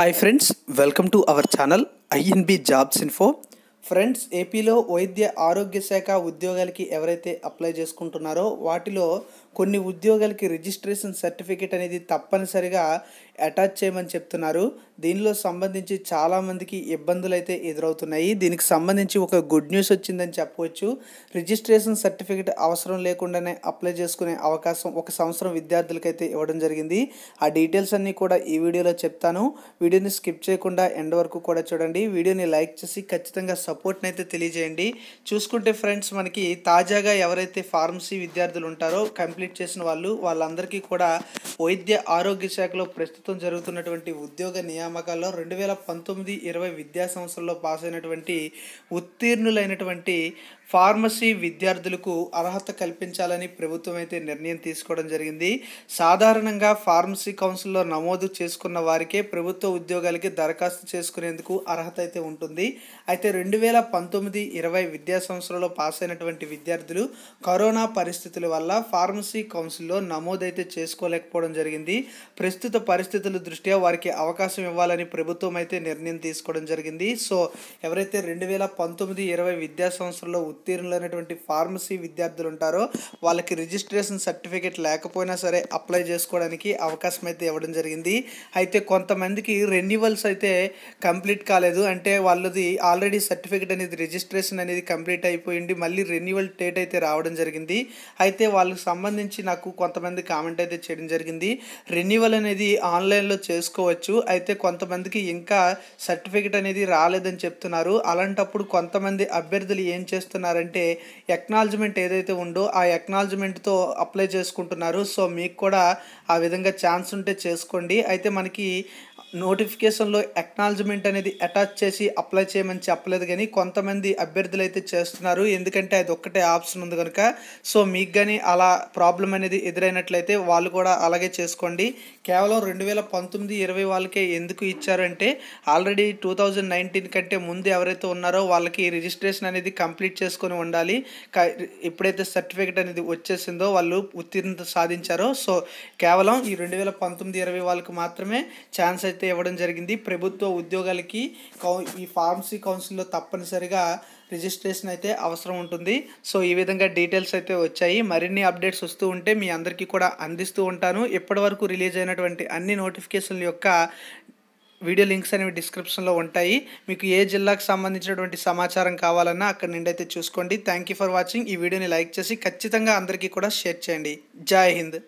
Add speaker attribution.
Speaker 1: hi friends welcome to our channel INB jobs info friends ఏపీలో వైద్య ఆరోగ్య శాఖ ఉద్యోగాలకి ఎవరైతే అప్లై చేసుకుంటున్నారో వాటిలో కొన్ని ఉద్యోగాలకి రిజిస్ట్రేషన్ సర్టిఫికేట్ అనేది తప్పనిసరిగా అటాచ్ చేయమని చెప్తున్నారు దీనిలో సంబంధించి చాలామందికి ఇబ్బందులు అయితే ఎదురవుతున్నాయి దీనికి సంబంధించి ఒక గుడ్ న్యూస్ వచ్చిందని చెప్పవచ్చు రిజిస్ట్రేషన్ సర్టిఫికేట్ అవసరం లేకుండానే అప్లై చేసుకునే అవకాశం ఒక సంవత్సరం విద్యార్థులకైతే ఇవ్వడం జరిగింది ఆ డీటెయిల్స్ అన్నీ కూడా ఈ వీడియోలో చెప్తాను వీడియోని స్కిప్ చేయకుండా ఎండ్ వరకు కూడా చూడండి వీడియోని లైక్ చేసి ఖచ్చితంగా సపోర్ట్ని అయితే తెలియజేయండి చూసుకుంటే ఫ్రెండ్స్ మనకి తాజాగా ఎవరైతే ఫార్మసీ విద్యార్థులు ఉంటారో కంప్లీట్ చేసిన వాళ్ళు వాళ్ళందరికీ కూడా వైద్య ఆరోగ్య శాఖలో ప్రస్తుతం ప్రస్తుతం జరుగుతున్నటువంటి ఉద్యోగ నియామకాల్లో రెండు వేల పంతొమ్మిది ఇరవై విద్యా సంవత్సరంలో పాస్ అయినటువంటి ఉత్తీర్ణులైనటువంటి ఫార్మసీ విద్యార్థులకు అర్హత కల్పించాలని ప్రభుత్వం అయితే నిర్ణయం తీసుకోవడం జరిగింది సాధారణంగా ఫార్మసీ కౌన్సిల్లో నమోదు చేసుకున్న వారికే ప్రభుత్వ ఉద్యోగాలకి దరఖాస్తు చేసుకునేందుకు అర్హత అయితే ఉంటుంది అయితే రెండు వేల పంతొమ్మిది ఇరవై విద్యా సంవత్సరంలో పాస్ అయినటువంటి విద్యార్థులు కరోనా పరిస్థితుల వల్ల ఫార్మసీ కౌన్సిల్లో నమోదైతే చేసుకోలేకపోవడం జరిగింది ప్రస్తుత పరిస్థితి పరిస్థితుల దృష్ట్యా వారికి అవకాశం ఇవ్వాలని ప్రభుత్వం అయితే నిర్ణయం తీసుకోవడం జరిగింది సో ఎవరైతే రెండు వేల పంతొమ్మిది ఇరవై విద్యా సంవత్సరంలో ఉత్తీర్ణులైనటువంటి ఫార్మసీ విద్యార్థులు ఉంటారో వాళ్ళకి రిజిస్ట్రేషన్ సర్టిఫికేట్ లేకపోయినా సరే అప్లై చేసుకోవడానికి అవకాశం అయితే ఇవ్వడం జరిగింది అయితే కొంతమందికి రెన్యువల్స్ అయితే కంప్లీట్ కాలేదు అంటే వాళ్ళది ఆల్రెడీ సర్టిఫికేట్ అనేది రిజిస్ట్రేషన్ అనేది కంప్లీట్ అయిపోయింది మళ్ళీ రెన్యువల్ డేట్ అయితే రావడం జరిగింది అయితే వాళ్ళకి సంబంధించి నాకు కొంతమంది కామెంట్ అయితే చేయడం జరిగింది రెన్యువల్ అనేది ఆన్ ఆన్లైన్లో చేసుకోవచ్చు అయితే కొంతమందికి ఇంకా సర్టిఫికెట్ అనేది రాలేదని చెప్తున్నారు అలాంటప్పుడు కొంతమంది అభ్యర్థులు ఏం చేస్తున్నారంటే ఎక్నాలజ్మెంట్ ఏదైతే ఉందో ఆ ఎక్నాలజ్మెంట్తో అప్లై చేసుకుంటున్నారు సో మీకు కూడా ఆ విధంగా ఛాన్స్ ఉంటే చేసుకోండి అయితే మనకి నోటిఫికేషన్లో ఎక్నాలజ్మెంట్ అనేది అటాచ్ చేసి అప్లై చేయమని చెప్పలేదు కానీ కొంతమంది అభ్యర్థులు అయితే చేస్తున్నారు ఎందుకంటే అది ఒక్కటే ఆప్షన్ ఉంది కనుక సో మీకు కానీ అలా ప్రాబ్లం అనేది ఎదురైనట్లయితే వాళ్ళు కూడా అలాగే చేసుకోండి కేవలం రెండు వేల పంతొమ్మిది ఇరవై వాళ్ళకే ఎందుకు ఇచ్చారంటే ఆల్రెడీ టూ థౌజండ్ నైన్టీన్ కంటే ముందు ఎవరైతే ఉన్నారో వాళ్ళకి రిజిస్ట్రేషన్ అనేది కంప్లీట్ చేసుకొని ఉండాలి ఎప్పుడైతే సర్టిఫికేట్ అనేది వచ్చేసిందో వాళ్ళు ఉత్తీర్ణత సాధించారో సో కేవలం ఈ రెండు వేల పంతొమ్మిది ఇరవై వాళ్ళకి మాత్రమే ఛాన్స్ అయితే ఇవ్వడం జరిగింది ప్రభుత్వ ఉద్యోగాలకి ఈ ఫార్మసీ కౌన్సిల్లో తప్పనిసరిగా రిజిస్ట్రేషన్ అయితే అవసరం ఉంటుంది సో ఈ విధంగా డీటెయిల్స్ అయితే వచ్చాయి మరిన్ని అప్డేట్స్ వస్తూ ఉంటే మీ అందరికీ కూడా అందిస్తూ ఉంటాను ఇప్పటివరకు రిలీజ్ అయినటువంటి అన్ని నోటిఫికేషన్ల యొక్క వీడియో లింక్స్ అనేవి డిస్క్రిప్షన్లో ఉంటాయి మీకు ఏ జిల్లాకు సంబంధించినటువంటి సమాచారం కావాలన్నా అక్కడ నిండైతే చూసుకోండి థ్యాంక్ యూ ఫర్ వాచింగ్ ఈ వీడియోని లైక్ చేసి ఖచ్చితంగా అందరికీ కూడా షేర్ చేయండి జై హింద్